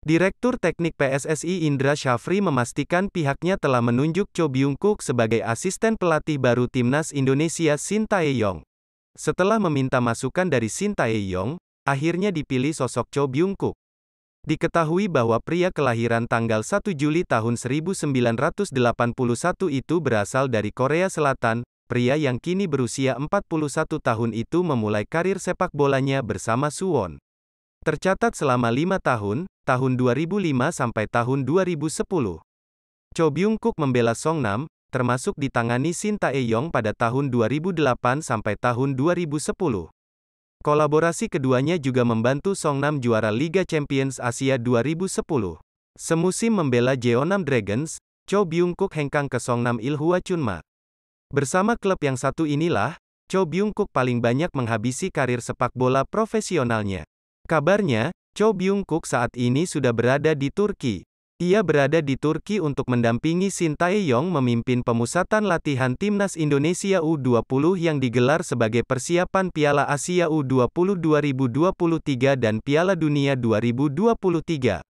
Direktur Teknik PSSI Indra Syafri memastikan pihaknya telah menunjuk Cho Byung-kuk sebagai asisten pelatih baru timnas Indonesia Shin Tae-yong. Setelah meminta masukan dari Shin Tae-yong, akhirnya dipilih sosok Cho Byung-kuk. Diketahui bahwa pria kelahiran tanggal 1 Juli tahun 1981 itu berasal dari Korea Selatan, pria yang kini berusia 41 tahun itu memulai karir sepak bolanya bersama Suwon. Tercatat selama lima tahun, tahun 2005 sampai tahun 2010. Cho Byung-kuk membela Songnam, termasuk ditangani Shin Tae-yong pada tahun 2008 sampai tahun 2010. Kolaborasi keduanya juga membantu Songnam juara Liga Champions Asia 2010. Semusim membela Jeonnam Dragons, Cho Byung-kuk hengkang ke Songnam Ilhwa Chunma. Bersama klub yang satu inilah, Cho Byung-kuk paling banyak menghabisi karir sepak bola profesionalnya. Kabarnya, Cho Byung-kuk saat ini sudah berada di Turki. Ia berada di Turki untuk mendampingi Shin Tae-yong memimpin pemusatan latihan Timnas Indonesia U20 yang digelar sebagai persiapan Piala Asia U20 2023 dan Piala Dunia 2023.